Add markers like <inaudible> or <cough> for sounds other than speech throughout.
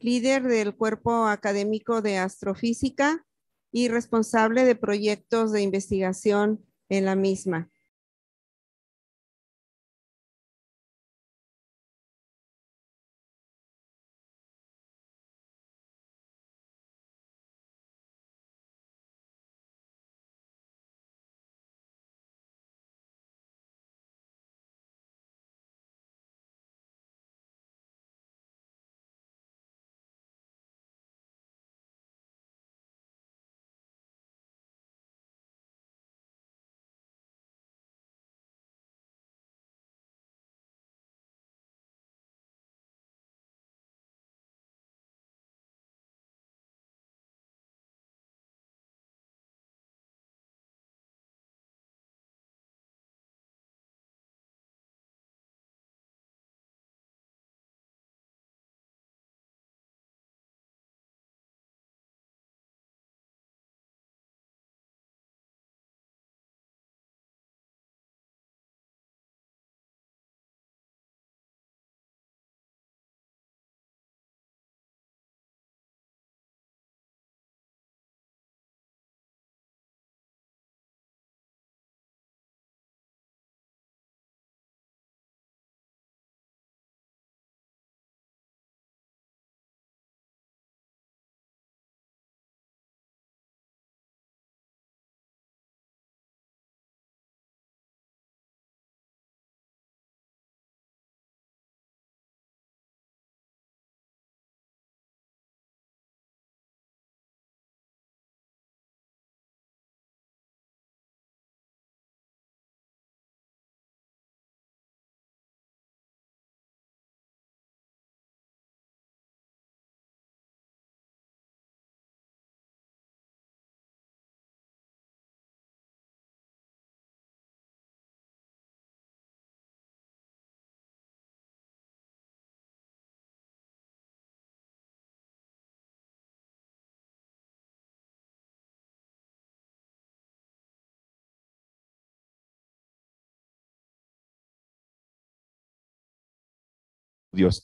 líder del cuerpo académico de astrofísica y responsable de proyectos de investigación en la misma.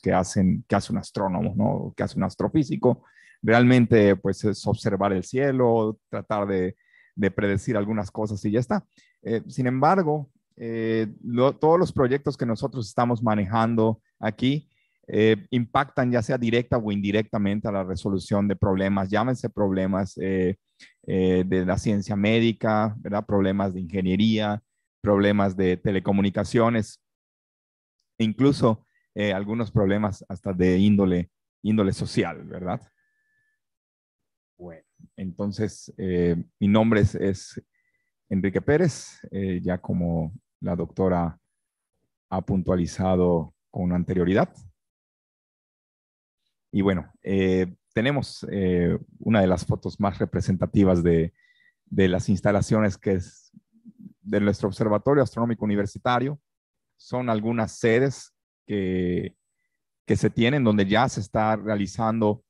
que, hacen, que hace un astrónomo, ¿no? que hace un astrofísico. Realmente, pues es observar el cielo, tratar de, predecir algunas cosas y ya está. Eh, sin embargo, eh, todos los proyectos que nosotros estamos manejando aquí eh, impactan ya sea directa o indirectamente a la resolución de problemas, llámense problemas de la ciencia médica, ¿verdad? problemas de ingeniería, problemas de telecomunicaciones. incluso eh, algunos problemas hasta de índole, índole social, ¿verdad? Bueno, entonces eh, mi nombre es, Enrique Pérez, eh, ya como la doctora ha puntualizado con anterioridad. Y bueno, tenemos una de las fotos más representativas de, de las instalaciones que es de nuestro Observatorio Astronómico Universitario. Son algunas sedes que, que se tienen, donde ya se está realizando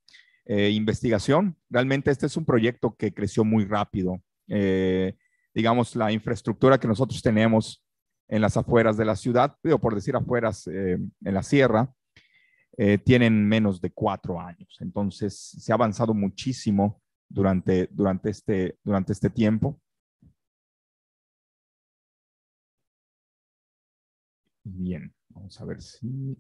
eh, investigación. Realmente este es un proyecto que creció muy rápido. Eh, digamos, la infraestructura que nosotros tenemos en las afueras de la ciudad, o por decir afueras, eh, en la sierra, tienen menos de cuatro años. Entonces, se ha avanzado muchísimo durante, durante, este, durante este tiempo. Bien. Vamos a ver si...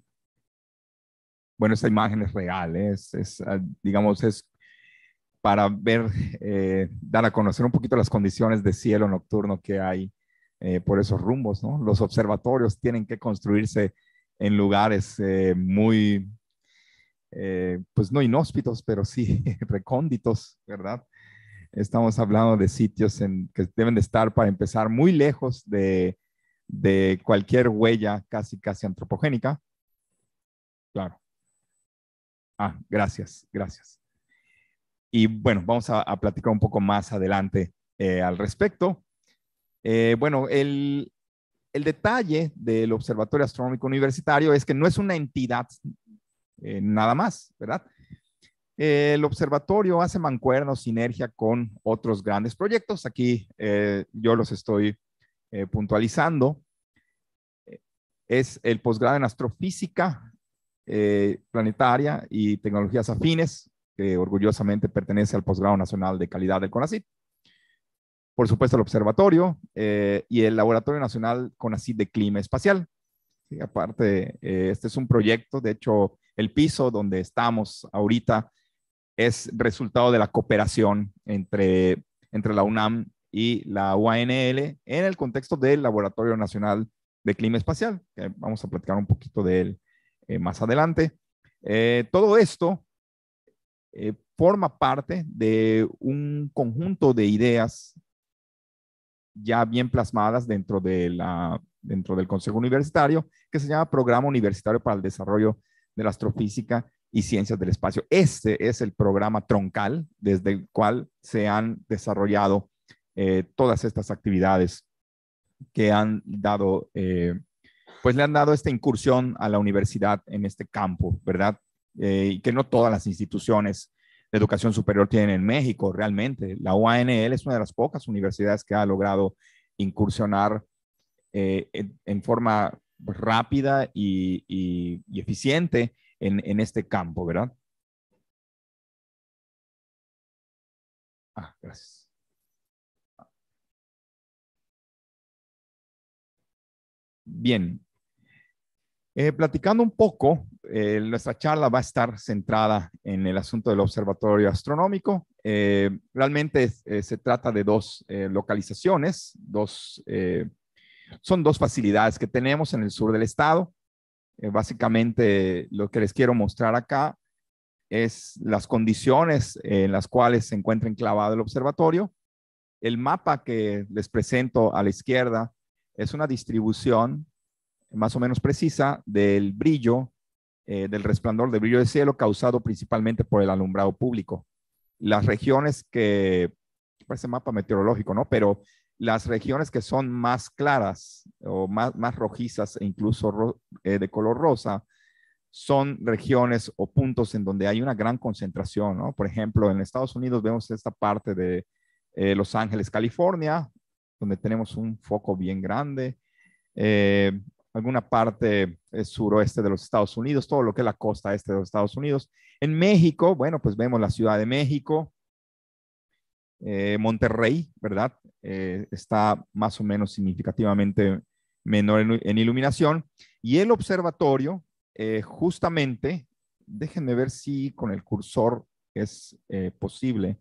Bueno, esta imagen es real, ¿eh? es, ah, digamos, es para ver, eh, dar a conocer un poquito las condiciones de cielo nocturno que hay eh, por esos rumbos, ¿no? Los observatorios tienen que construirse en lugares muy, pues no inhóspitos, pero sí <laughs> recónditos, ¿verdad? Estamos hablando de sitios en, que deben de estar para empezar muy lejos de de cualquier huella casi, casi antropogénica. Claro. Ah, gracias, gracias. Y bueno, vamos a, platicar un poco más adelante eh, al respecto. Eh, bueno, el, el, detalle del Observatorio Astronómico Universitario es que no es una entidad eh, nada más, ¿verdad? el observatorio hace mancuernos, sinergia con otros grandes proyectos. Aquí yo los estoy eh, puntualizando, es el posgrado en astrofísica eh, planetaria y tecnologías afines, que orgullosamente pertenece al posgrado nacional de calidad del CONACYT. Por supuesto, el observatorio eh, y el Laboratorio Nacional CONACYT de Clima Espacial. aparte, este es un proyecto, de hecho, el piso donde estamos ahorita es resultado de la cooperación entre, entre la UNAM y la UANL en el contexto del Laboratorio Nacional de Clima Espacial, que vamos a platicar un poquito de él eh, más adelante. Eh, todo esto eh, forma parte de un conjunto de ideas ya bien plasmadas dentro, de la, dentro del Consejo Universitario, que se llama Programa Universitario para el Desarrollo de la Astrofísica y Ciencias del Espacio. Este es el programa troncal desde el cual se han desarrollado eh, todas estas actividades que han dado, eh, pues le han dado esta incursión a la universidad en este campo, ¿verdad? Eh, y que no todas las instituciones de educación superior tienen en México realmente. La UANL es una de las pocas universidades que ha logrado incursionar en, forma rápida y, eficiente en, en, este campo, ¿verdad? Ah, gracias. Bien, eh, platicando un poco, eh, nuestra charla va a estar centrada en el asunto del observatorio astronómico. Eh, realmente se trata de dos localizaciones, son dos facilidades que tenemos en el sur del estado. básicamente lo que les quiero mostrar acá es las condiciones en las cuales se encuentra enclavado el observatorio. El mapa que les presento a la izquierda es una distribución más o menos precisa del brillo, eh, del resplandor del brillo de cielo causado principalmente por el alumbrado público. Las regiones que, parece mapa meteorológico, ¿no? Pero las regiones que son más claras o más, rojizas e incluso eh, de color rosa son regiones o puntos en donde hay una gran concentración, ¿no? Por ejemplo, en Estados Unidos vemos esta parte de eh, Los Ángeles, California, donde tenemos un foco bien grande. Eh, alguna parte eh, suroeste de los Estados Unidos, todo lo que es la costa este de los Estados Unidos. En México, bueno, pues vemos la Ciudad de México, eh, Monterrey, ¿verdad? está más o menos significativamente menor en, iluminación. Y el observatorio, justamente, déjenme ver si con el cursor es posible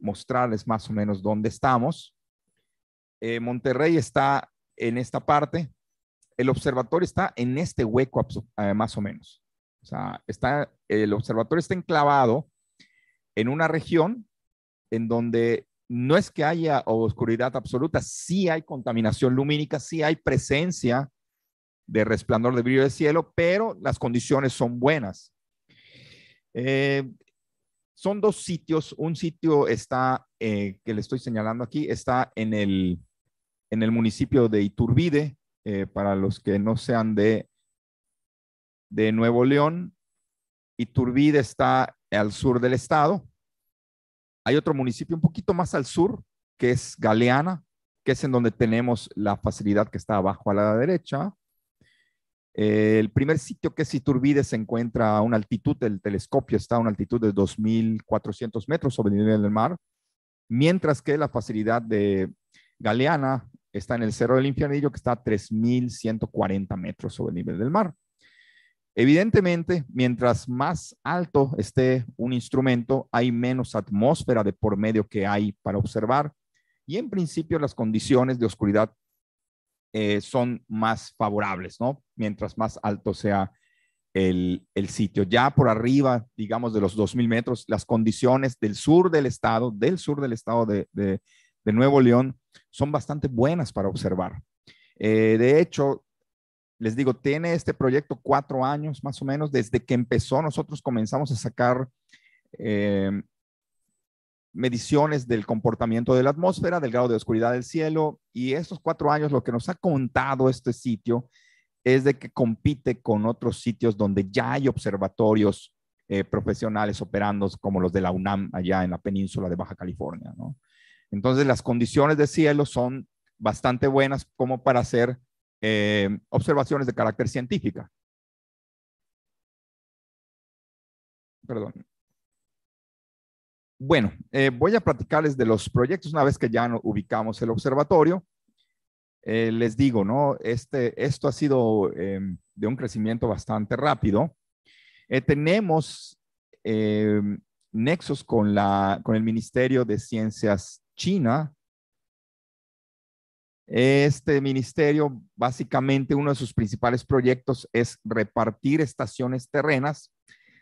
mostrarles más o menos dónde estamos. Eh, Monterrey está en esta parte, el observatorio está en este hueco eh, más o menos. O sea, está, el observatorio está enclavado en una región en donde no es que haya oscuridad absoluta, sí hay contaminación lumínica, sí hay presencia de resplandor de brillo de cielo, pero las condiciones son buenas. Eh, son dos sitios, un sitio está, que le estoy señalando aquí, está en el en el municipio de Iturbide, eh, para los que no sean de, de Nuevo León. Iturbide está al sur del estado. Hay otro municipio un poquito más al sur, que es Galeana, que es en donde tenemos la facilidad que está abajo a la derecha. Eh, el primer sitio que es Iturbide se encuentra a una altitud, del telescopio está a una altitud de 2.400 metros sobre el nivel del mar, mientras que la facilidad de Galeana está en el Cerro del Infiernillo, que está a 3.140 metros sobre el nivel del mar. Evidentemente, mientras más alto esté un instrumento, hay menos atmósfera de por medio que hay para observar y en principio las condiciones de oscuridad eh, son más favorables, ¿no? Mientras más alto sea el, sitio. Ya por arriba, digamos, de los 2.000 metros, las condiciones del sur del estado, del sur del estado de de Nuevo León son bastante buenas para observar. Eh, de hecho, les digo, tiene este proyecto cuatro años más o menos. Desde que empezó, nosotros comenzamos a sacar eh, mediciones del comportamiento de la atmósfera, del grado de oscuridad del cielo. Y estos cuatro años, lo que nos ha contado este sitio es de que compite con otros sitios donde ya hay observatorios eh, profesionales operando, como los de la UNAM allá en la península de Baja California. ¿no? Entonces las condiciones de cielo son bastante buenas como para hacer eh, observaciones de carácter científica. Perdón. Bueno, eh, voy a platicarles de los proyectos una vez que ya ubicamos el observatorio. Eh, les digo, ¿no? Este, esto ha sido em, de un crecimiento bastante rápido. tenemos em, nexos con, con el Ministerio de Ciencias China, este ministerio, básicamente uno de sus principales proyectos es repartir estaciones terrenas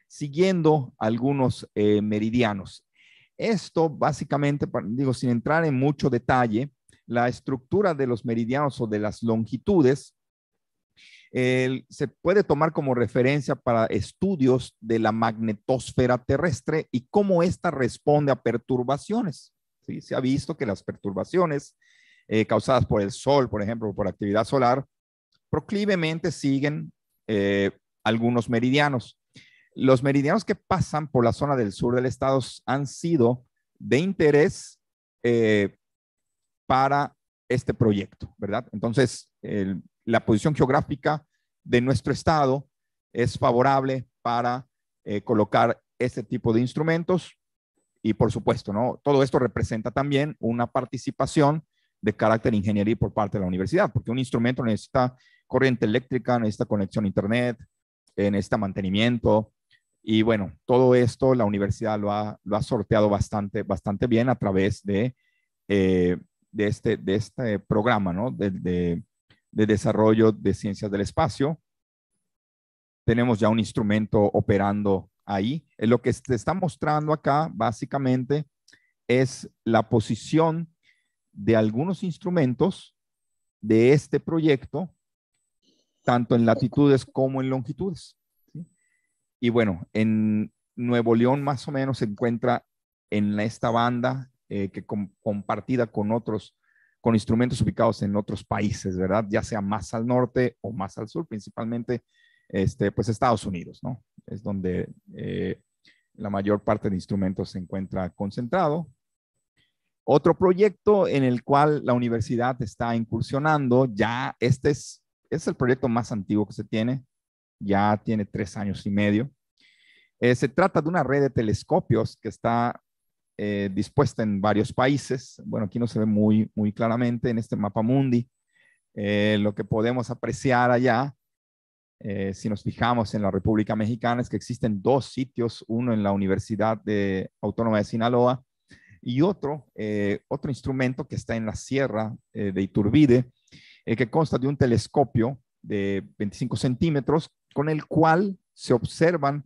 siguiendo algunos eh, meridianos. Esto básicamente, digo, sin entrar en mucho detalle, la estructura de los meridianos o de las longitudes se puede tomar como referencia para estudios de la magnetosfera terrestre y cómo ésta responde a perturbaciones se ha visto que las perturbaciones eh, causadas por el sol, por ejemplo, por actividad solar, proclivemente siguen eh, algunos meridianos. Los meridianos que pasan por la zona del sur del estado han sido de interés eh, para este proyecto, ¿verdad? Entonces, la posición geográfica de nuestro estado es favorable para colocar este tipo de instrumentos. Y por supuesto, ¿no? Todo esto representa también una participación de carácter ingeniería por parte de la universidad, porque un instrumento necesita corriente eléctrica, necesita conexión a internet, eh, necesita mantenimiento. Y bueno, todo esto la universidad lo ha, sorteado bastante, bastante bien a través de, eh, de, este, de este programa de desarrollo de ciencias del espacio. Tenemos ya un instrumento operando ahí. Eh, lo que se está mostrando acá básicamente es la posición de algunos instrumentos de este proyecto, tanto en latitudes como en longitudes. Y bueno, en Nuevo León más o menos se encuentra en esta banda eh, que compartida con otros, con instrumentos ubicados en otros países, ¿verdad? Ya sea más al norte o más al sur, principalmente este, pues Estados Unidos, ¿no? Es donde eh, la mayor parte de instrumentos se encuentra concentrado. Otro proyecto en el cual la universidad está incursionando, ya este es, es el proyecto más antiguo que se tiene, ya tiene tres años y medio. Eh, se trata de una red de telescopios que está eh, dispuesta en varios países. Bueno, aquí no se ve muy, muy claramente en este mapa mundi. lo que podemos apreciar allá eh, si nos fijamos en la República Mexicana, es que existen dos sitios, uno en la Universidad Autónoma de Sinaloa y otro, eh, otro instrumento que está en la sierra eh, de Iturbide, que consta de un telescopio de 25 centímetros con el cual se observan,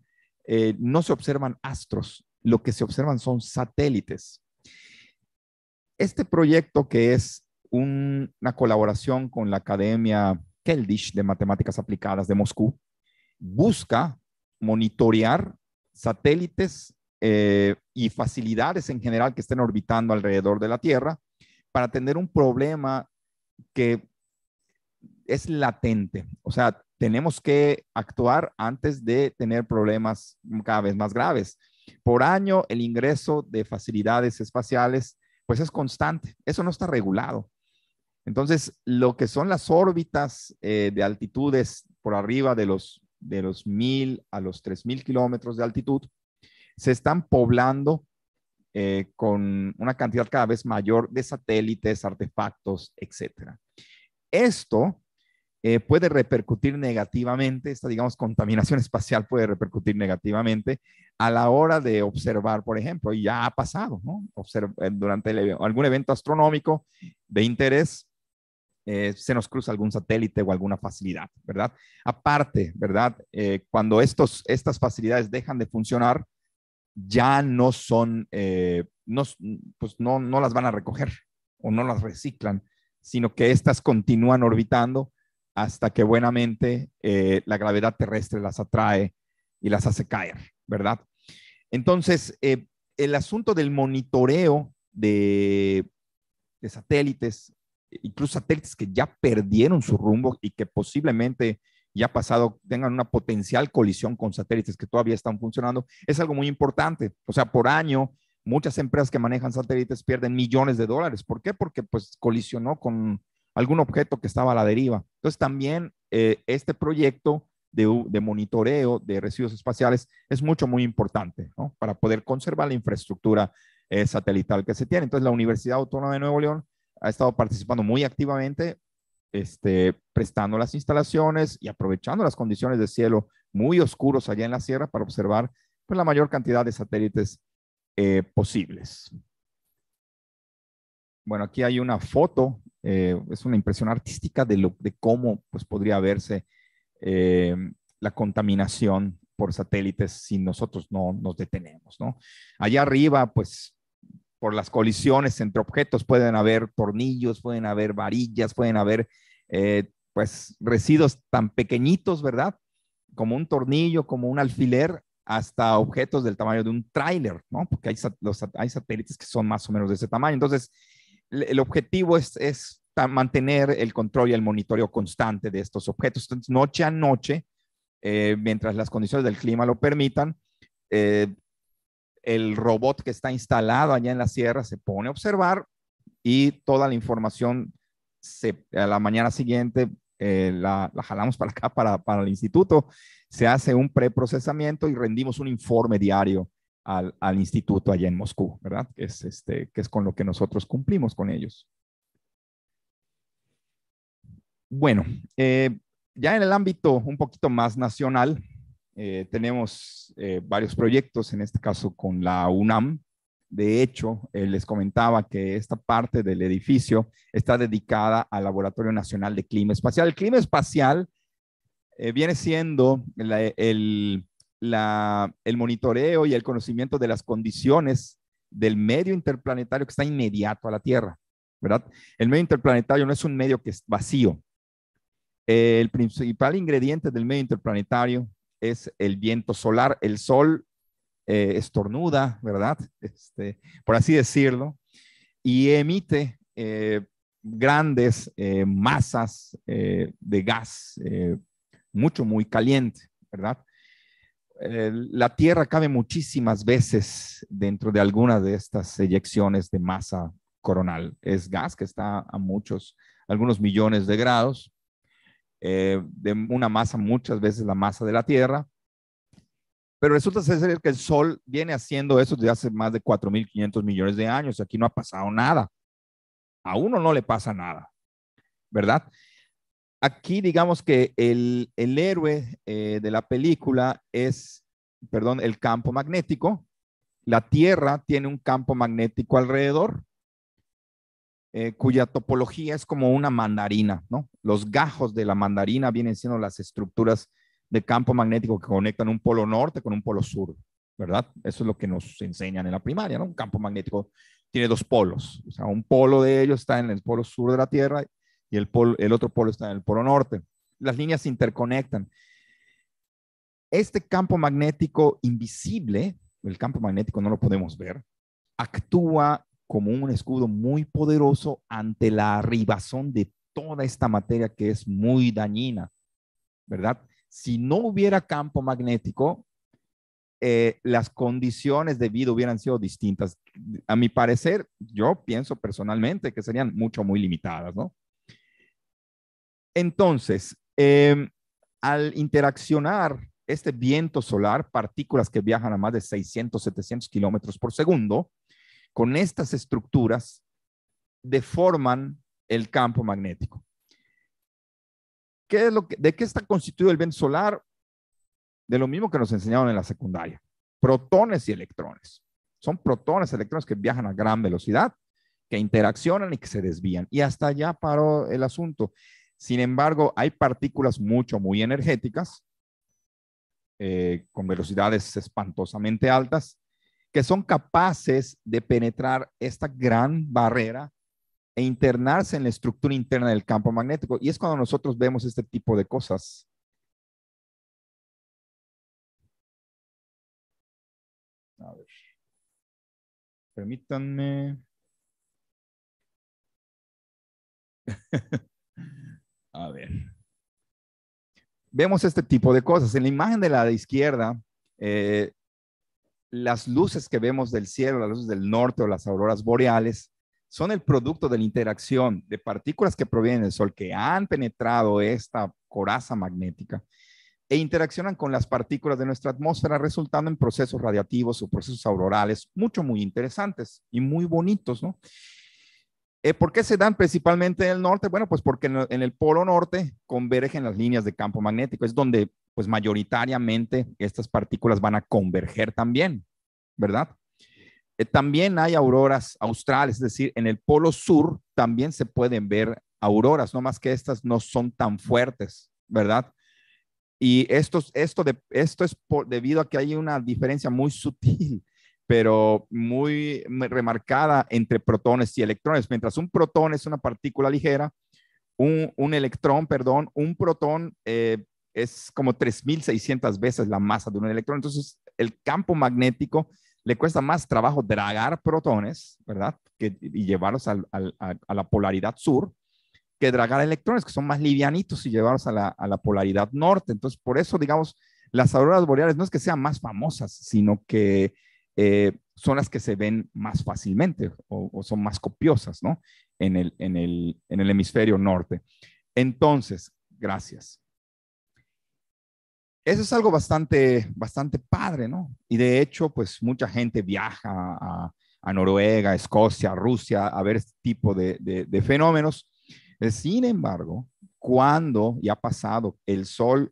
no se observan astros, lo que se observan son satélites. Este proyecto que es una colaboración con la Academia Keldish de Matemáticas Aplicadas de Moscú, busca monitorear satélites eh, y facilidades en general que estén orbitando alrededor de la Tierra para tener un problema que es latente. O sea, tenemos que actuar antes de tener problemas cada vez más graves. Por año, el ingreso de facilidades espaciales, pues es constante. Eso no está regulado. Entonces, lo que son las órbitas eh, de altitudes por arriba de los, de los 1000 a los 3000 kilómetros de altitud se están poblando eh, con una cantidad cada vez mayor de satélites, artefactos, etc. Esto eh, puede repercutir negativamente, esta, digamos, contaminación <laughs> espacial puede repercutir negativamente a la hora de observar, por ejemplo, y ya ha pasado, durante algún evento astronómico de interés, eh, se nos cruza algún satélite o alguna facilidad, ¿verdad? Aparte, ¿verdad? Eh, cuando estos, estas facilidades dejan de funcionar, ya no son, eh, pues no, las van a recoger o no las reciclan, sino que estas continúan orbitando hasta que buenamente la gravedad terrestre las atrae y las hace caer, ¿verdad? Entonces, el asunto del monitoreo de, de satélites incluso satélites que ya perdieron su rumbo y que posiblemente ya pasado tengan una potencial colisión con satélites que todavía están funcionando, es algo muy importante. O sea, por año, muchas empresas que manejan satélites pierden millones de dólares. ¿Por qué? Porque pues colisionó con algún objeto que estaba a la deriva. Entonces también eh, este proyecto de, monitoreo de residuos espaciales es mucho, muy importante ¿no? para poder conservar la infraestructura eh, satelital que se tiene. Entonces la Universidad Autónoma de Nuevo León ha estado participando muy activamente, este, prestando las instalaciones y aprovechando las condiciones de cielo muy oscuros allá en la sierra para observar pues, la mayor cantidad de satélites eh, posibles. Bueno, aquí hay una foto, eh, es una impresión artística de, lo, de cómo pues, podría verse eh, la contaminación por satélites si nosotros no nos detenemos, ¿no? Allá arriba, pues por las colisiones entre objetos, pueden haber tornillos, pueden haber varillas, pueden haber eh, pues residuos tan pequeñitos, ¿verdad? Como un tornillo, como un alfiler, hasta objetos del tamaño de un tráiler, ¿no? Porque hay, satélites que son más o menos de ese tamaño. Entonces, el objetivo es, mantener el control y el monitoreo constante de estos objetos. noche a noche, eh, mientras las condiciones del clima lo permitan, eh, el robot que está instalado allá en la sierra se pone a observar y toda la información a la mañana siguiente eh, la, jalamos para acá, para, para, el instituto, se hace un preprocesamiento y rendimos un informe diario al, al, instituto allá en Moscú, ¿verdad? Que es, este, que es con lo que nosotros cumplimos con ellos. Bueno, eh, ya en el ámbito un poquito más nacional, eh, tenemos eh, varios proyectos, en este caso con la UNAM. De hecho, eh, les comentaba que esta parte del edificio está dedicada al Laboratorio Nacional de Clima Espacial. El clima espacial viene siendo el, el monitoreo y el conocimiento de las condiciones del medio interplanetario que está inmediato a la Tierra, ¿verdad? El medio interplanetario no es un medio que es vacío, el principal ingrediente del medio interplanetario es el viento solar, el sol eh, estornuda, ¿verdad? Este, por así decirlo, y emite eh, grandes eh, masas de gas, mucho, muy caliente, ¿verdad? la Tierra cabe muchísimas veces dentro de algunas de estas eyecciones de masa coronal. Es gas que está a muchos, algunos millones de grados. Eh, de una masa, muchas veces la masa de la Tierra. Pero resulta ser que el Sol viene haciendo eso desde hace más de 4.500 millones de años. Aquí no ha pasado nada. A uno no le pasa nada, ¿verdad? Aquí digamos que el, el héroe eh, de la película es, perdón, el campo magnético. La Tierra tiene un campo magnético alrededor eh, cuya topología es como una mandarina, ¿no? Los gajos de la mandarina vienen siendo las estructuras de campo magnético que conectan un polo norte con un polo sur, ¿verdad? Eso es lo que nos enseñan en la primaria, ¿no? Un campo magnético tiene dos polos, o sea, un polo de ellos está en el polo sur de la Tierra y el, el otro polo está en el polo norte. Las líneas se interconectan. Este campo magnético invisible, el campo magnético no lo podemos ver, actúa como un escudo muy poderoso ante la arribazón de toda esta materia que es muy dañina, ¿verdad? Si no hubiera campo magnético, eh, las condiciones de vida hubieran sido distintas. A mi parecer, yo pienso personalmente que serían mucho, muy limitadas, ¿no? Entonces, em, al interaccionar este viento solar, partículas que viajan a más de 600, 700 kilómetros por segundo, con estas estructuras deforman el campo magnético. ¿Qué lo ¿De qué está constituido el viento solar? De lo mismo que nos enseñaron en la secundaria. Protones y electrones. Son protones, y electrones que viajan a gran velocidad, que interaccionan y que se desvían. Y hasta allá paró el asunto. Sin embargo, hay partículas mucho, muy energéticas, eh, con velocidades espantosamente altas, que son capaces de penetrar esta gran barrera e internarse en la estructura interna del campo magnético. Y es cuando nosotros vemos este tipo de cosas. A ver. Permítanme. <laughs> A ver. Vemos este tipo de cosas. En la imagen de la izquierda, eh, las luces que vemos del cielo, las luces del norte o las auroras boreales, son el producto de la interacción de partículas que provienen del Sol, que han penetrado esta coraza magnética e interaccionan con las partículas de nuestra atmósfera, resultando en procesos radiativos o procesos aurorales mucho, muy interesantes y muy bonitos, ¿no? Eh, ¿Por qué se dan principalmente en el norte? Bueno, pues porque en el polo norte convergen las líneas de campo magnético, es donde pues mayoritariamente estas partículas van a converger también, ¿verdad? Eh, también hay auroras australes, es decir, en el polo sur también se pueden ver auroras, no más que estas no son tan fuertes, ¿verdad? Y esto, esto, de, esto es por, debido a que hay una diferencia muy sutil, <laughs> pero muy remarcada entre protones y electrones. Mientras un protón es una partícula ligera, un, electrón, perdón, un protón eh, es como 3.600 veces la masa de un electrón. Entonces, el campo magnético le cuesta más trabajo dragar protones, ¿verdad? Que, y llevarlos a, la polaridad sur que dragar electrones, que son más livianitos y llevarlos a la, polaridad norte. Entonces, por eso, digamos, las auroras boreales no es que sean más famosas, sino que eh, son las que se ven más fácilmente o, son más copiosas, ¿no? en el hemisferio norte. Entonces, gracias eso es algo bastante, bastante padre, ¿no? Y de hecho, pues mucha gente viaja a, a Noruega, Escocia, Rusia, a ver este tipo de, de fenómenos. Eh, sin embargo, cuando ya ha pasado el sol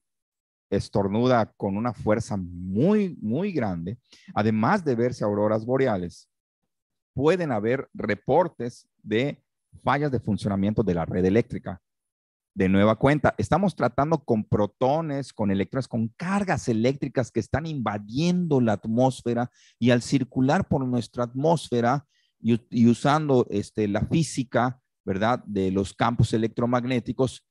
estornuda con una fuerza muy, muy grande, además de verse auroras boreales, pueden haber reportes de fallas de funcionamiento de la red eléctrica de nueva cuenta. Estamos tratando con protones, con electrones, con cargas eléctricas que están invadiendo la atmósfera y al circular por nuestra atmósfera y, usando este, la física, ¿verdad?, de los campos electromagnéticos,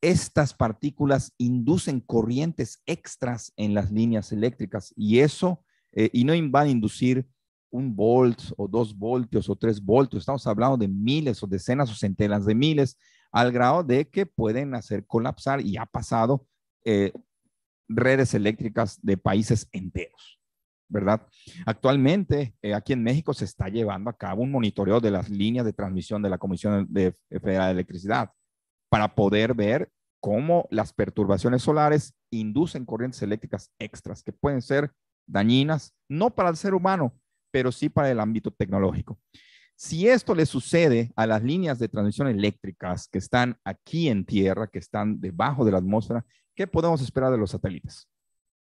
estas partículas inducen corrientes extras en las líneas eléctricas y eso, eh, y no van a inducir un volt o dos voltios o tres voltios, estamos hablando de miles o decenas o centenas de miles, al grado de que pueden hacer colapsar y ha pasado eh, redes eléctricas de países enteros, ¿verdad? Actualmente eh, aquí en México se está llevando a cabo un monitoreo de las líneas de transmisión de la Comisión Federal de Electricidad para poder ver cómo las perturbaciones solares inducen corrientes eléctricas extras que pueden ser dañinas, no para el ser humano, pero sí para el ámbito tecnológico. Si esto le sucede a las líneas de transmisión eléctricas que están aquí en Tierra, que están debajo de la atmósfera, ¿qué podemos esperar de los satélites?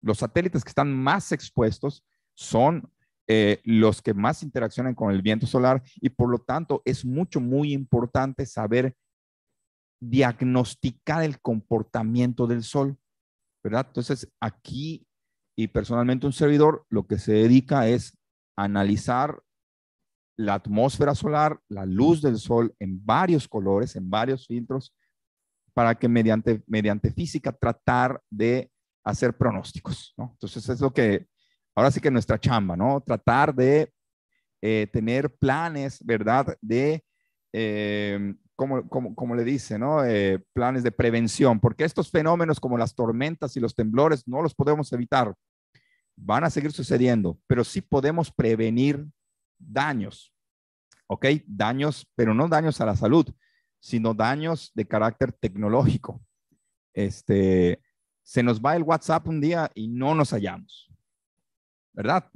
Los satélites que están más expuestos son eh, los que más interaccionan con el viento solar y por lo tanto es mucho, muy importante saber diagnosticar el comportamiento del sol, ¿verdad? Entonces aquí y personalmente un servidor lo que se dedica es analizar la atmósfera solar, la luz del sol en varios colores, en varios filtros, para que mediante, mediante física tratar de hacer pronósticos. ¿no? Entonces es lo que, ahora sí que es nuestra chamba, ¿no? Tratar de eh, tener planes, ¿verdad? De, eh, como, le dice, ¿no? Eh, planes de prevención, porque estos fenómenos como las tormentas y los temblores no los podemos evitar, van a seguir sucediendo, pero sí podemos prevenir daños, ¿ok? Daños, pero no daños a la salud, sino daños de carácter tecnológico. Este, se nos va el WhatsApp un día y no nos hallamos, ¿verdad?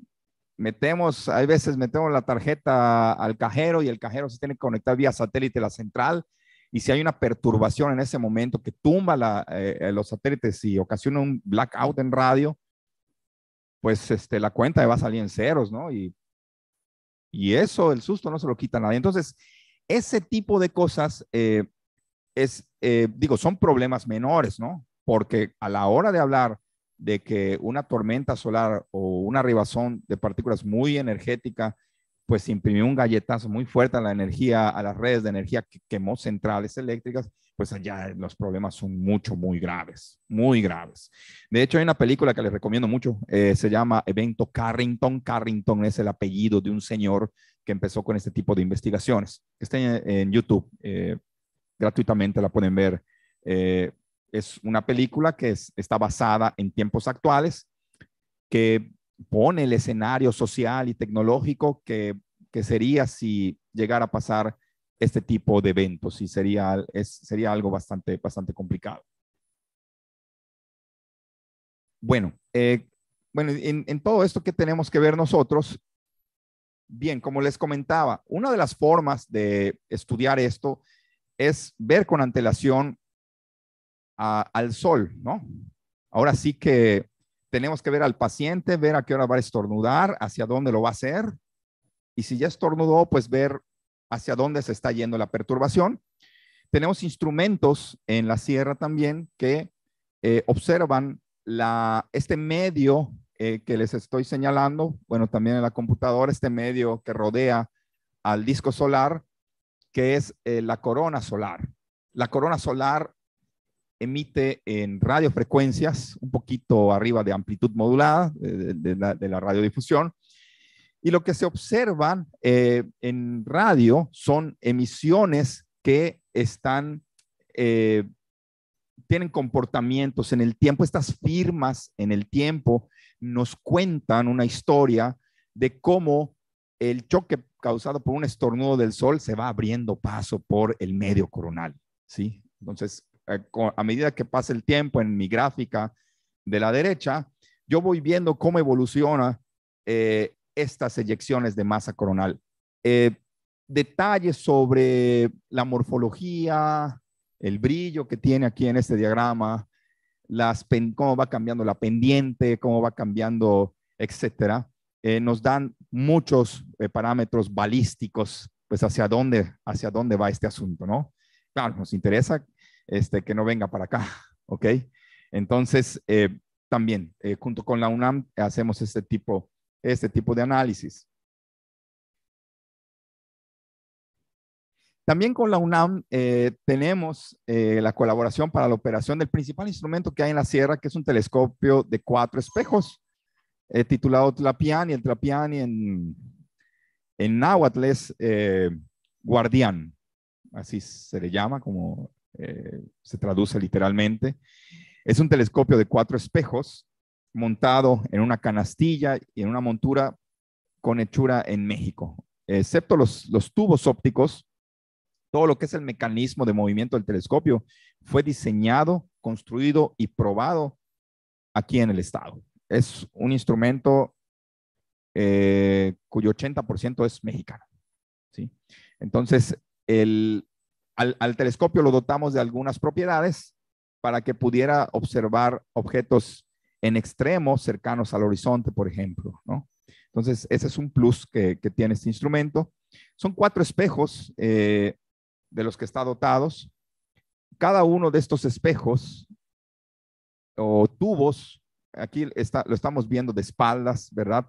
Metemos, hay veces metemos la tarjeta al cajero y el cajero se tiene que conectar vía satélite a la central y si hay una perturbación en ese momento que tumba eh, eh, los satélites y ocasiona un blackout en radio, pues este, la cuenta va a salir en ceros, ¿no? Y y eso, el susto no se lo quita nadie. Entonces, ese tipo de cosas eh, es, eh, digo, son problemas menores, ¿no? Porque a la hora de hablar de que una tormenta solar o una ribazón de partículas muy energética, pues imprimió un galletazo muy fuerte a la energía, a las redes de energía que quemó centrales eléctricas, pues allá los problemas son mucho, muy graves, muy graves. De hecho, hay una película que les recomiendo mucho, eh, se llama Evento Carrington. Carrington es el apellido de un señor que empezó con este tipo de investigaciones. Está en, YouTube, eh, gratuitamente la pueden ver. Eh, es una película que está basada en tiempos actuales, que pone el escenario social y tecnológico que sería si llegara a pasar este tipo de eventos y sería, es, sería algo bastante, bastante complicado. Bueno, eh, bueno en, todo esto que tenemos que ver nosotros, bien, como les comentaba, una de las formas de estudiar esto es ver con antelación al sol, ¿no? Ahora sí que tenemos que ver al paciente, ver a qué hora va a estornudar, hacia dónde lo va a hacer. Y si ya estornudó, pues ver hacia dónde se está yendo la perturbación. Tenemos instrumentos en la sierra también que eh, observan este medio eh, que les estoy señalando, bueno, también en la computadora, este medio que rodea al disco solar, que es eh, la corona solar. La corona solar emite en radiofrecuencias, un poquito arriba de amplitud modulada de la radiodifusión, y lo que se observan eh, en radio son emisiones que están, eh, tienen comportamientos en el tiempo, estas firmas en el tiempo nos cuentan una historia de cómo el choque causado por un estornudo del sol se va abriendo paso por el medio coronal, ¿sí? Entonces, eh, a medida que pasa el tiempo en mi gráfica de la derecha, yo voy viendo cómo evoluciona estas eyecciones de masa coronal. Eh, detalles sobre la morfología, el brillo que tiene aquí en este diagrama, las cómo va cambiando la pendiente, cómo va cambiando, etcétera. Eh, nos dan muchos eh, parámetros balísticos, pues hacia dónde, hacia dónde va este asunto, ¿no? Claro, nos interesa este, que no venga para acá, ¿ok? Entonces, también, junto con la UNAM, hacemos este tipo este tipo de análisis. También con la UNAM eh, tenemos eh, la colaboración para la operación del principal instrumento que hay en la sierra, que es un telescopio de cuatro espejos, eh, titulado Tlapiani. El Tlapiani en, en náhuatl es guardián, así se le llama, como se traduce literalmente. Es un telescopio de cuatro espejos montado en una canastilla y en una montura con hechura en México. Excepto los, tubos ópticos, todo lo que es el mecanismo de movimiento del telescopio fue diseñado, construido y probado aquí en el estado. Es un instrumento eh, cuyo 80% es mexicano. ¿sí? Entonces, al, al telescopio lo dotamos de algunas propiedades para que pudiera observar objetos en extremos cercanos al horizonte, por ejemplo, Entonces, ese es un plus que, tiene este instrumento. Son cuatro espejos eh, de los que está dotados. Cada uno de estos espejos o tubos, aquí está, lo estamos viendo de espaldas, ¿verdad?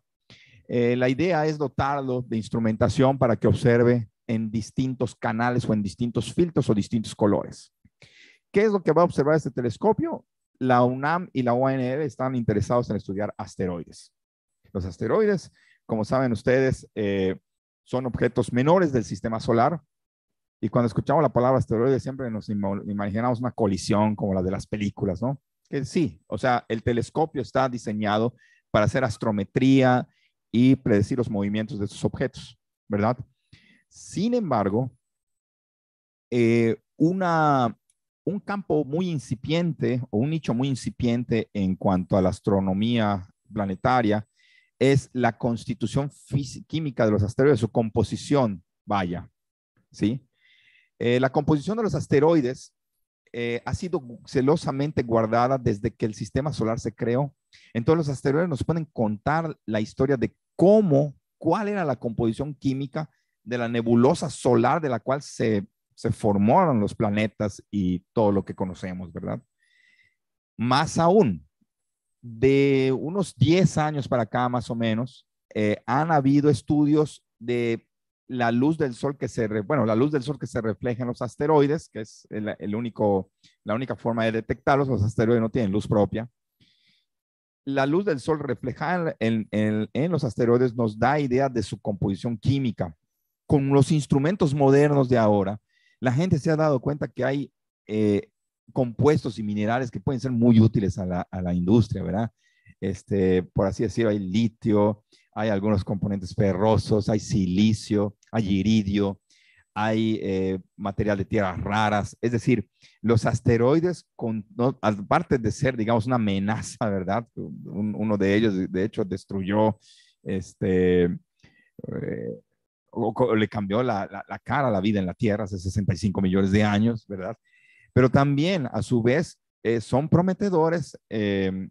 Eh, la idea es dotarlo de instrumentación para que observe en distintos canales o en distintos filtros o distintos colores. ¿Qué es lo que va a observar este telescopio? la UNAM y la UNR están interesados en estudiar asteroides. Los asteroides, como saben ustedes, eh, son objetos menores del sistema solar. Y cuando escuchamos la palabra asteroide siempre nos imaginamos una colisión como la de las películas, ¿no? Que sí, o sea, el telescopio está diseñado para hacer astrometría y predecir los movimientos de esos objetos, ¿verdad? Sin embargo, eh, una un campo muy incipiente o un nicho muy incipiente en cuanto a la astronomía planetaria es la constitución química de los asteroides, su composición, vaya, ¿sí? Eh, la composición de los asteroides eh, ha sido celosamente guardada desde que el sistema solar se creó. Entonces los asteroides nos pueden contar la historia de cómo, cuál era la composición química de la nebulosa solar de la cual se se formaron los planetas y todo lo que conocemos, ¿verdad? Más aún, de unos 10 años para acá más o menos, eh, han habido estudios de la luz del sol que se, bueno, la luz del sol que se refleja en los asteroides, que es el, único, la única forma de detectarlos, los asteroides no tienen luz propia. La luz del sol reflejada en los asteroides nos da idea de su composición química. Con los instrumentos modernos de ahora, la gente se ha dado cuenta que hay eh, compuestos y minerales que pueden ser muy útiles a la, industria, ¿verdad? Este, por así decirlo, hay litio, hay algunos componentes ferrosos, hay silicio, hay iridio, hay eh, material de tierras raras. Es decir, los asteroides, con, aparte de ser, digamos, una amenaza, ¿verdad? uno de ellos, de hecho, destruyó este, eh, le cambió la, cara a la vida en la Tierra hace 65 millones de años, ¿verdad? Pero también, a su vez, eh, son prometedores, eh,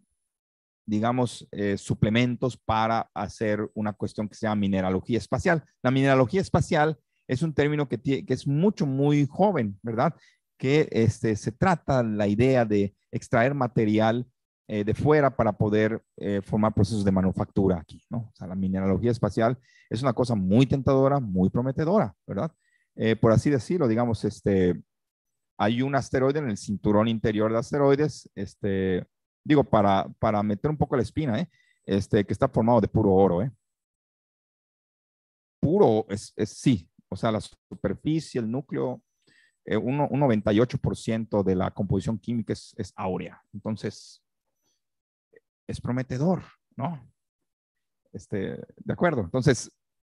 digamos, eh, suplementos para hacer una cuestión que sea mineralogía espacial. La mineralogía espacial es un término que, que es mucho, muy joven, ¿verdad? Que este, se trata la idea de extraer material eh, de fuera para poder eh, formar procesos de manufactura aquí, ¿no? O sea, la mineralogía espacial es una cosa muy tentadora, muy prometedora, ¿verdad? Eh, por así decirlo, digamos, este, hay un asteroide en el cinturón interior de asteroides, este, digo, para, para meter un poco la espina, ¿eh? Este, que está formado de puro oro, ¿eh? Puro, es, es sí, o sea, la superficie, el núcleo, eh, un, un 98% de la composición química es, es áurea. Entonces, es prometedor, ¿no? Este, de acuerdo. Entonces,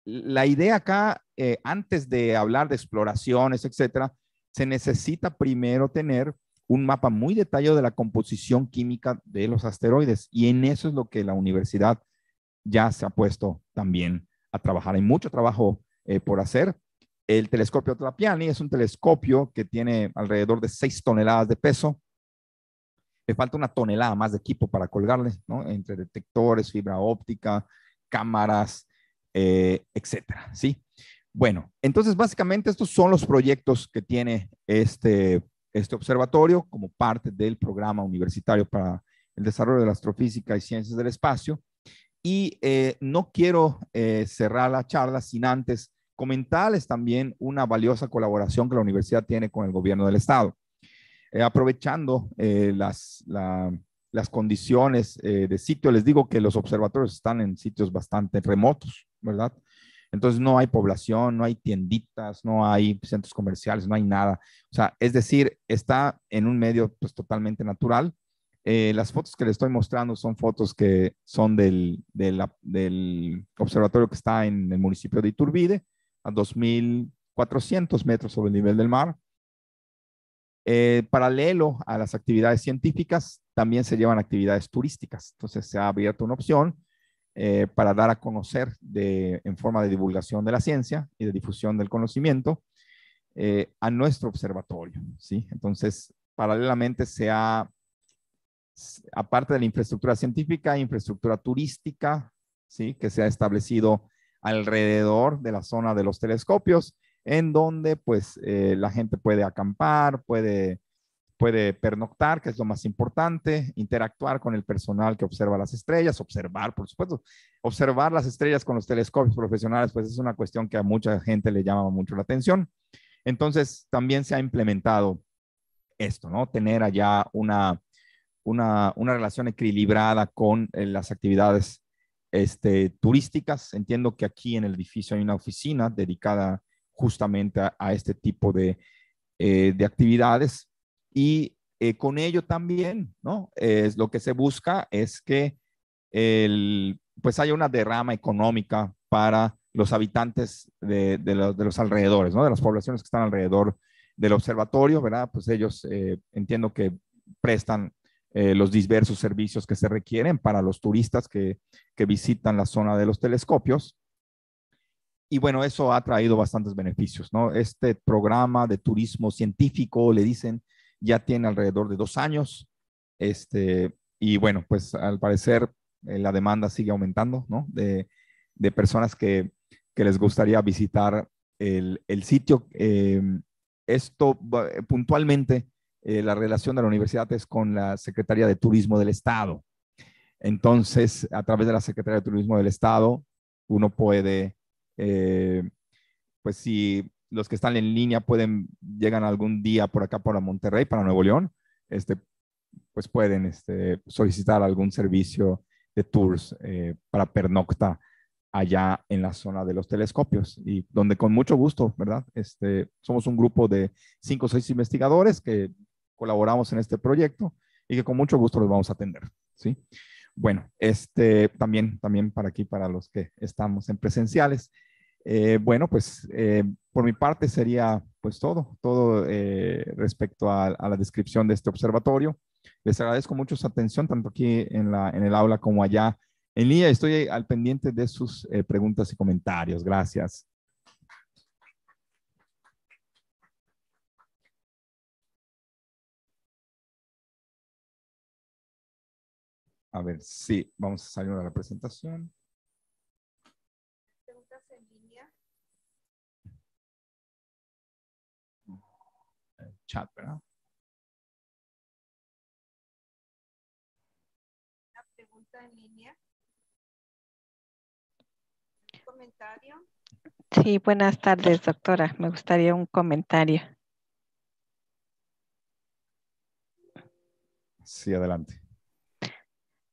la idea acá, eh, antes de hablar de exploraciones, etcétera, se necesita primero tener un mapa muy detallado de la composición química de los asteroides. Y en eso es lo que la universidad ya se ha puesto también a trabajar. Hay mucho trabajo eh, por hacer. El telescopio Trapiani es un telescopio que tiene alrededor de 6 toneladas de peso, le falta una tonelada más de equipo para colgarle, ¿no? Entre detectores, fibra óptica, cámaras, eh, etcétera, ¿sí? Bueno, entonces básicamente estos son los proyectos que tiene este, este observatorio como parte del programa universitario para el desarrollo de la astrofísica y ciencias del espacio. Y eh, no quiero eh, cerrar la charla sin antes comentarles también una valiosa colaboración que la universidad tiene con el gobierno del estado. Eh, aprovechando eh, las, las condiciones eh, de sitio. Les digo que los observatorios están en sitios bastante remotos, ¿verdad? Entonces no hay población, no hay tienditas, no hay centros comerciales, no hay nada. O sea, es decir, está en un medio pues totalmente natural. las fotos que les estoy mostrando son fotos que son del, del, del observatorio que está en el municipio de Iturbide, a 2.400 metros sobre el nivel del mar. Eh, paralelo a las actividades científicas, también se llevan actividades turísticas. Entonces se ha abierto una opción eh, para dar a conocer en forma de divulgación de la ciencia y de difusión del conocimiento eh, a nuestro observatorio. ¿sí? Entonces, paralelamente se ha, aparte de la infraestructura científica, infraestructura turística, ¿sí? que se ha establecido alrededor de la zona de los telescopios, en donde pues eh, la gente puede acampar, puede, puede pernoctar, que es lo más importante, interactuar con el personal que observa las estrellas, observar, por supuesto, observar las estrellas con los telescopios profesionales, pues es una cuestión que a mucha gente le llama mucho la atención. Entonces, también se ha implementado esto, ¿no? Tener allá una, una, relación equilibrada con eh, las actividades este, turísticas. Entiendo que aquí en el edificio hay una oficina dedicada a justamente a, este tipo de, eh, actividades. Y eh, con ello también, ¿no? Es, lo que se busca es que pues haya una derrama económica para los habitantes de, los, alrededores, ¿no? De las poblaciones que están alrededor del observatorio, ¿verdad? Pues ellos eh, entiendo que prestan los diversos servicios que se requieren para los turistas que visitan la zona de los telescopios y bueno, eso ha traído bastantes beneficios, ¿no? Este programa de turismo científico, le dicen, ya tiene alrededor de dos años. Este, y bueno, pues al parecer eh, la demanda sigue aumentando, ¿no? De, personas que, les gustaría visitar el, sitio. Em, esto puntualmente, eh, la relación de la universidad es con la Secretaría de Turismo del Estado. Entonces, a través de la Secretaría de Turismo del Estado, uno puede eh, pues si los que están en línea pueden, llegan algún día por acá para Monterrey, para Nuevo León, este, pues pueden este, solicitar algún servicio de tours eh, para pernocta allá en la zona de los telescopios y donde con mucho gusto, ¿verdad? Este, somos un grupo de cinco o seis investigadores que colaboramos en este proyecto y que con mucho gusto los vamos a atender, ¿sí? Bueno, este, también, también para aquí, para los que estamos en presenciales, eh, bueno, pues eh, por mi parte sería pues todo, todo eh, respecto a, la descripción de este observatorio. Les agradezco mucho su atención, tanto aquí en, el aula como allá en línea. Estoy al pendiente de sus preguntas y comentarios. Gracias. A ver, sí, vamos a salir a la presentación. chat, ¿verdad? Una pregunta en línea. comentario? Sí, buenas tardes, doctora. Me gustaría un comentario. Sí, adelante.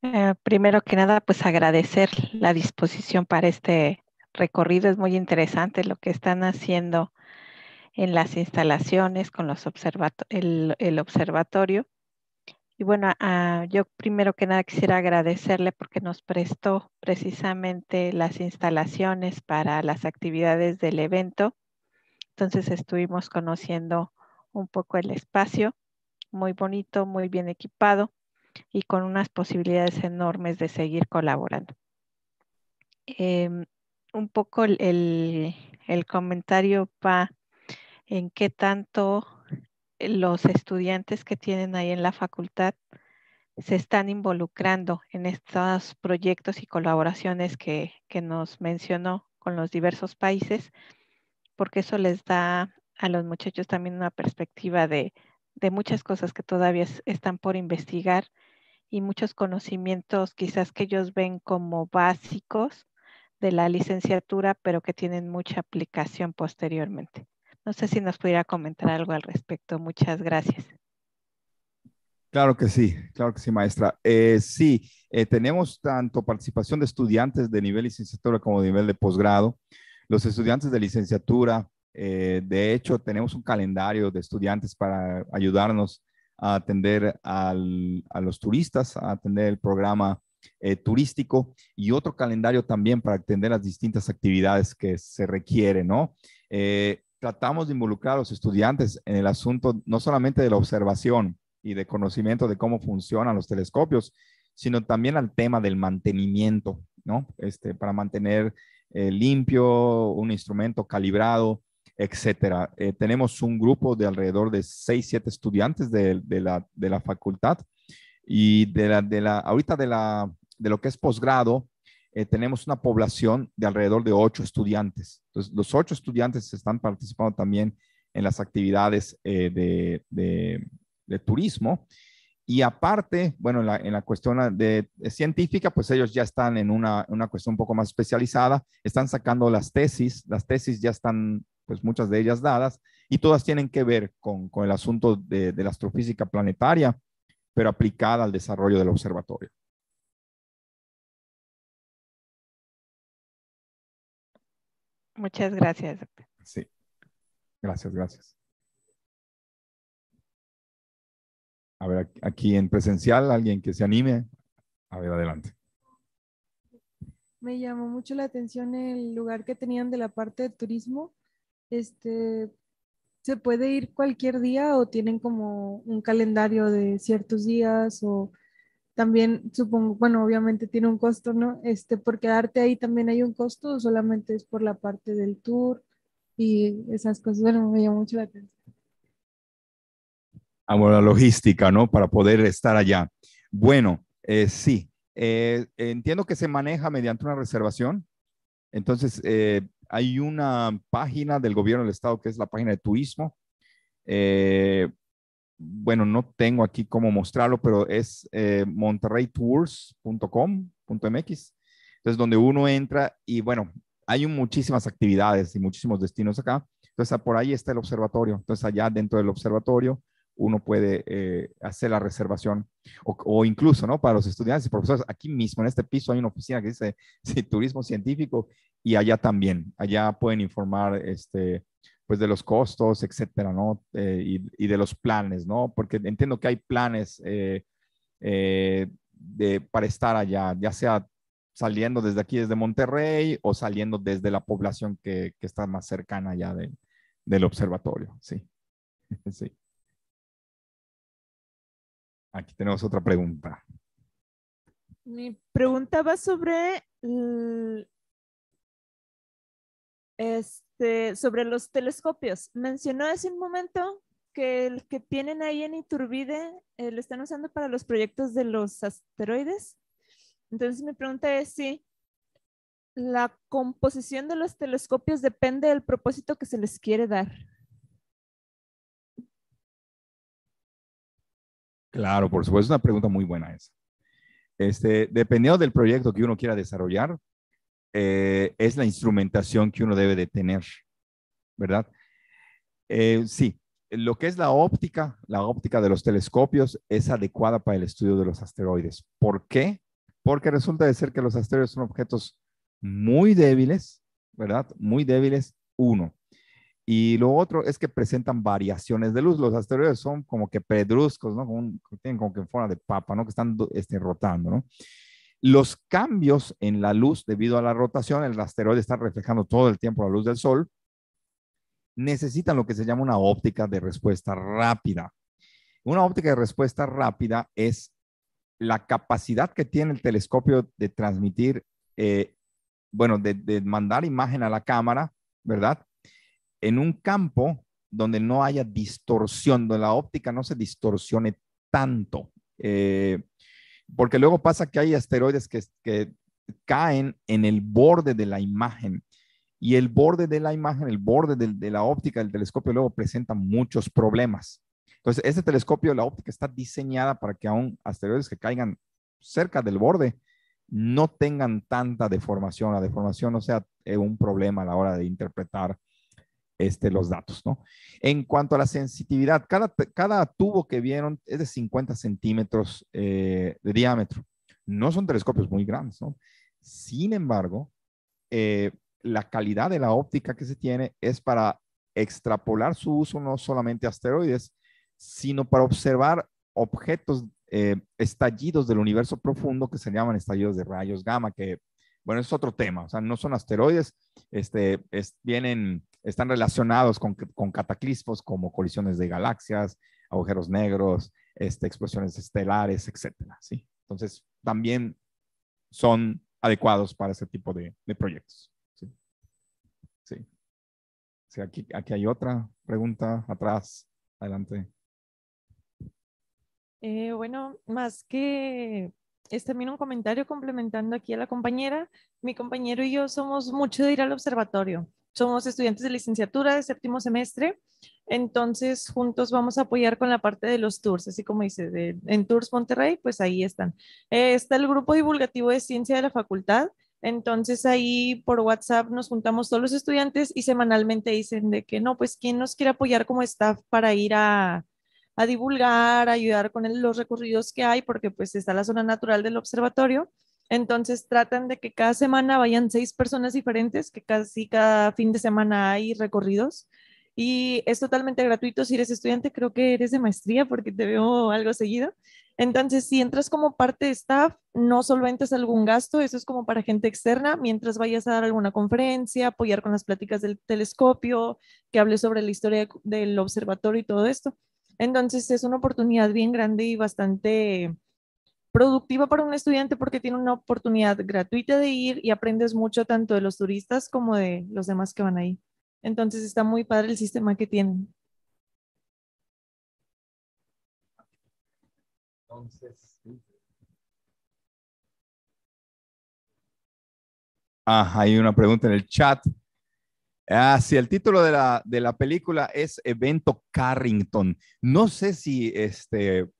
Eh, primero que nada, pues agradecer la disposición para este recorrido. Es muy interesante lo que están haciendo en las instalaciones con los el, el, observatorio. Y bueno, ah, yo primero que nada quisiera agradecerle porque nos prestó precisamente las instalaciones para las actividades del evento. Entonces estuvimos conociendo un poco el espacio, muy bonito, muy bien equipado y con unas posibilidades enormes de seguir colaborando. Em, un poco el, comentario para en qué tanto eh, los estudiantes que tienen ahí en la facultad se están involucrando en estos proyectos y colaboraciones que, nos mencionó con los diversos países, porque eso les da a los muchachos también una perspectiva de muchas cosas que todavía están por investigar y muchos conocimientos quizás que ellos ven como básicos de la licenciatura, pero que tienen mucha aplicación posteriormente. No sé si nos pudiera comentar algo al respecto. Muchas gracias. Claro que sí, claro que sí, maestra. Eh, sí, eh, tenemos tanto participación de estudiantes de nivel licenciatura como de nivel de posgrado. Los estudiantes de licenciatura, eh, de hecho, tenemos un calendario de estudiantes para ayudarnos a atender a los turistas, a atender el programa turístico y otro calendario también para atender las distintas actividades que se requieren, ¿no? tratamos de involucrar a los estudiantes en el asunto no solamente de la observación y de conocimiento de cómo funcionan los telescopios, sino también al tema del mantenimiento, ¿no? Este, para mantener eh, limpio un instrumento calibrado, etcétera. Eh, tenemos un grupo de alrededor de 6, 7 estudiantes de, la, de la facultad y de la, de la, ahorita de, la, de lo que es posgrado, eh, tenemos una población de alrededor de ocho estudiantes. Entonces, los ocho estudiantes están participando también en las actividades eh, de, turismo. Y aparte, bueno, en la, cuestión de, científica, pues ellos ya están en una, una, cuestión un poco más especializada, están sacando las tesis, las tesis ya están, pues muchas de ellas dadas, y todas tienen que ver con, el asunto de la astrofísica planetaria, pero aplicada al desarrollo del observatorio. Muchas gracias. Sí. Gracias, gracias. A ver, aquí en presencial, alguien que se anime. A ver, adelante. Me llamó mucho la atención el lugar que tenían de la parte de turismo. Este, ¿Se puede ir cualquier día o tienen como un calendario de ciertos días o también supongo, bueno, obviamente tiene un costo, ¿no? Este, por quedarte ahí también hay un costo, solamente es por la parte del tour y esas cosas, bueno, me llamó mucho la atención. Ah, la logística, ¿no? Para poder estar allá. Bueno, eh, sí, eh, entiendo que se maneja mediante una reservación. Entonces, eh, hay una página del gobierno del estado que es la página de turismo bueno, no tengo aquí cómo mostrarlo, pero es eh, monterreytours.com.mx. Entonces, donde uno entra y bueno, hay muchísimas actividades y muchísimos destinos acá. Entonces, ah, por ahí está el observatorio. Entonces, allá dentro del observatorio, uno puede eh, hacer la reservación o, incluso, ¿no? Para los estudiantes y profesores, aquí mismo en este piso hay una oficina que dice <laughs> turismo científico y allá también, allá pueden informar este, pues de los costos, etcétera, ¿no? Eh, y, y, de los planes, ¿no? Porque entiendo que hay planes eh, eh, de, para estar allá, ya sea saliendo desde aquí, desde Monterrey, o saliendo desde la población que, que está más cercana allá del observatorio, sí. <laughs> sí. Aquí tenemos otra pregunta. Mi pregunta va sobre este, sobre los telescopios. Mencionó hace un momento que el que tienen ahí en Iturbide eh, lo están usando para los proyectos de los asteroides. Entonces mi pregunta es si la composición de los telescopios depende del propósito que se les quiere dar. Claro, por supuesto, es una pregunta muy buena esa. Este, dependiendo del proyecto que uno quiera desarrollar, eh, es la instrumentación que uno debe de tener, ¿verdad? Eh, sí, lo que es la óptica, la óptica de los telescopios es adecuada para el estudio de los asteroides. ¿Por qué? Porque resulta de ser que los asteroides son objetos muy débiles, ¿verdad? Muy débiles, uno. Y lo otro es que presentan variaciones de luz. Los asteroides son como que pedruscos, ¿no? tienen como que en forma de papa, ¿no? Que están este, rotando, ¿no? Los cambios en la luz debido a la rotación, el asteroide está reflejando todo el tiempo la luz del Sol, necesitan lo que se llama una óptica de respuesta rápida. Una óptica de respuesta rápida es la capacidad que tiene el telescopio de transmitir, eh, bueno, de, mandar imagen a la cámara, ¿verdad? En un campo donde no haya distorsión, donde la óptica no se distorsione tanto. Eh, porque luego pasa que hay asteroides que, caen en el borde de la imagen y el borde de la imagen, el borde de, de, la óptica del telescopio luego presenta muchos problemas. Entonces, este telescopio, la óptica está diseñada para que aún asteroides que caigan cerca del borde no tengan tanta deformación. La deformación no sea un problema a la hora de interpretar este, los datos, ¿no? En cuanto a la sensitividad, cada, tubo que vieron es de 50 centímetros eh, de diámetro. No son telescopios muy grandes, ¿no? Sin embargo, eh, la calidad de la óptica que se tiene es para extrapolar su uso no solamente a asteroides, sino para observar objetos eh, estallidos del universo profundo que se llaman estallidos de rayos gamma, que, bueno, es otro tema, o sea, no son asteroides, este, es, vienen están relacionados con, con cataclismos como colisiones de galaxias, agujeros negros, este, explosiones estelares, etcétera, ¿sí? Entonces, también son adecuados para ese tipo de, proyectos. ¿sí? Sí. aquí, aquí, hay otra pregunta atrás. Adelante. Eh, bueno, más que es también un comentario complementando aquí a la compañera. Mi compañero y yo somos mucho de ir al observatorio somos estudiantes de licenciatura de séptimo semestre, entonces juntos vamos a apoyar con la parte de los tours, así como dice, en Tours Monterrey, pues ahí están. Eh, está el grupo divulgativo de ciencia de la facultad, entonces ahí por WhatsApp nos juntamos todos los estudiantes y semanalmente dicen de que no, pues quién nos quiere apoyar como staff para ir a, divulgar, ayudar con los recorridos que hay, porque pues está la zona natural del observatorio. Entonces tratan de que cada semana vayan seis personas diferentes, que casi cada fin de semana hay recorridos. Y es totalmente gratuito si eres estudiante, creo que eres de maestría porque te veo algo seguido. Entonces, si entras como parte de staff, no solventas algún gasto, eso es como para gente externa, mientras vayas a dar alguna conferencia, apoyar con las pláticas del telescopio, que hables sobre la historia del observatorio y todo esto. Entonces, es una oportunidad bien grande y bastante productiva para un estudiante porque tiene una oportunidad gratuita de ir y aprendes mucho tanto de los turistas como de los demás que van ahí. Entonces está muy padre el sistema que tienen. Entonces, Ah, hay una pregunta en el chat. Ah, si el título de la, de la, película es Evento Carrington. No sé si este,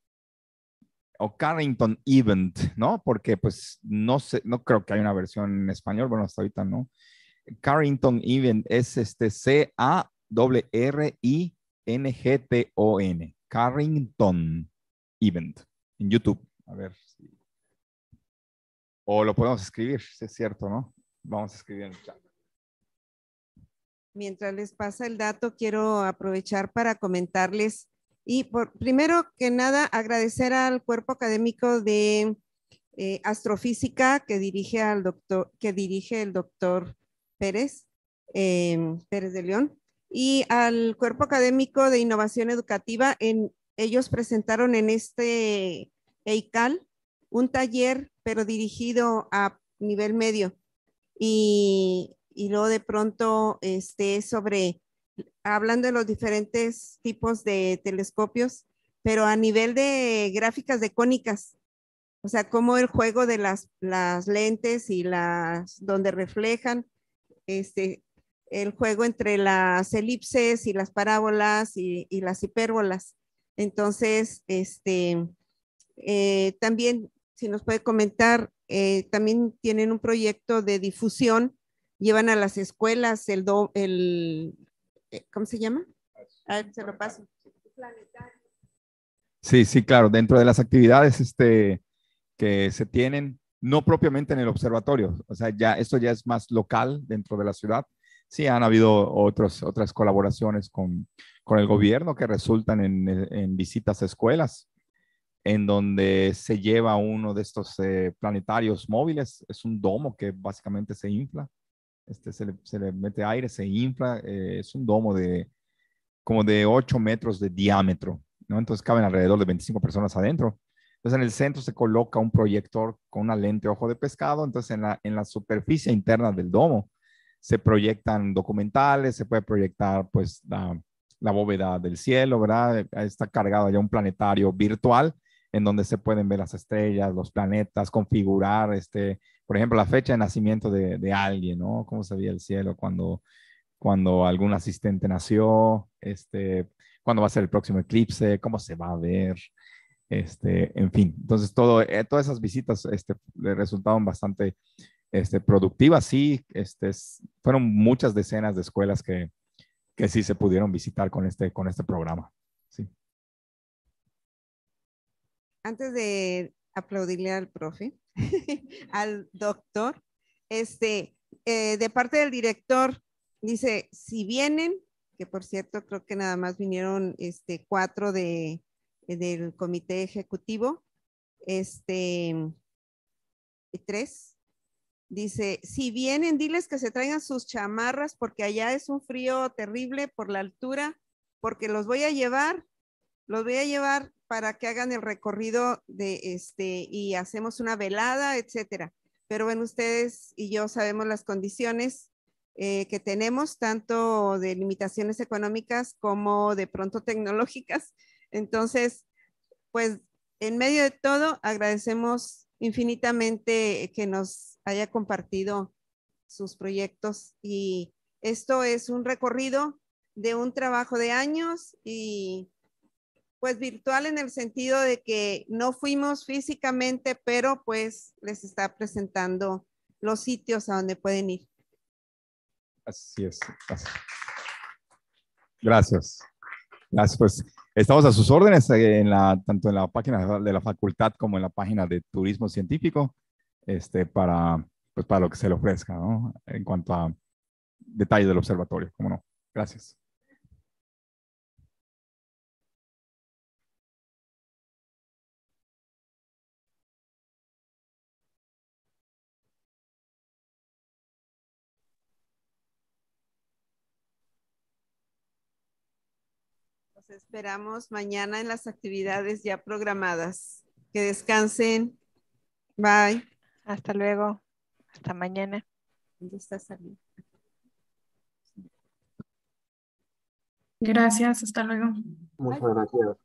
o Carrington Event, ¿no? Porque pues no sé, no creo que haya una versión en español, bueno, hasta ahorita no. Carrington Event es este C A W R I N G T O N. Carrington Event en YouTube. A ver si o lo podemos escribir, si es cierto, ¿no? Vamos a escribir en el chat. Mientras les pasa el dato, quiero aprovechar para comentarles y por, primero que nada, agradecer al cuerpo académico de eh, astrofísica que dirige, al doctor, que dirige el doctor Pérez, em, Pérez de León, y al cuerpo académico de innovación educativa. En, ellos presentaron en este EICAL un taller, pero dirigido a nivel medio. Y, y luego de pronto este, sobre hablando de los diferentes tipos de telescopios, pero a nivel de gráficas de cónicas, o sea, cómo el juego de las, las lentes y las donde reflejan, este, el juego entre las elipses y las parábolas y, y las hipérbolas. Entonces, este, eh, también, si nos puede comentar, eh, también tienen un proyecto de difusión, llevan a las escuelas el, do, el eh, ¿cómo se llama? se lo Sí, sí, claro, dentro de las actividades este, que se tienen, no propiamente en el observatorio, o sea, ya esto ya es más local dentro de la ciudad. Sí, han habido otros, otras colaboraciones con, con el gobierno que resultan en, en, visitas a escuelas, en donde se lleva uno de estos eh, planetarios móviles, es un domo que básicamente se infla este, se, le, mete aire, se infla, eh, es un domo de como de 8 metros de diámetro, ¿no? Entonces caben alrededor de 25 personas adentro. Entonces en el centro se coloca un proyector con una lente ojo de pescado, entonces en la, en la superficie interna del domo se proyectan documentales, se puede proyectar pues la, la bóveda del cielo, ¿verdad? Está cargado ya un planetario virtual en donde se pueden ver las estrellas, los planetas, configurar este, por ejemplo, la fecha de nacimiento de, alguien, ¿no? ¿Cómo se veía el cielo cuando, cuando algún asistente nació? Este, ¿Cuándo va a ser el próximo eclipse? ¿Cómo se va a ver? Este, en fin, entonces todo, eh, todas esas visitas este, le resultaron bastante este, productivas. Sí, este, fueron muchas decenas de escuelas que, que sí se pudieron visitar con este, con este programa. Sí. Antes de aplaudirle al profe, <laughs> al doctor, este, eh, de parte del director, dice, si vienen, que por cierto creo que nada más vinieron este, cuatro de, eh, del comité ejecutivo, este, tres, dice, si vienen, diles que se traigan sus chamarras porque allá es un frío terrible por la altura, porque los voy a llevar los voy a llevar para que hagan el recorrido de este y hacemos una velada, etcétera. Pero bueno, ustedes y yo sabemos las condiciones eh, que tenemos, tanto de limitaciones económicas como de pronto tecnológicas. Entonces, pues en medio de todo, agradecemos infinitamente que nos haya compartido sus proyectos y esto es un recorrido de un trabajo de años y pues virtual en el sentido de que no fuimos físicamente, pero pues les está presentando los sitios a donde pueden ir. Así es. Gracias. Gracias. Pues estamos a sus órdenes eh, en la, tanto en la página de la facultad como en la página de turismo científico este, para, pues para lo que se le ofrezca ¿no? en cuanto a detalles del observatorio. Como no. Gracias. esperamos mañana en las actividades ya programadas. Que descansen. Bye. Hasta luego. Hasta mañana. Gracias, hasta luego. Muchas gracias.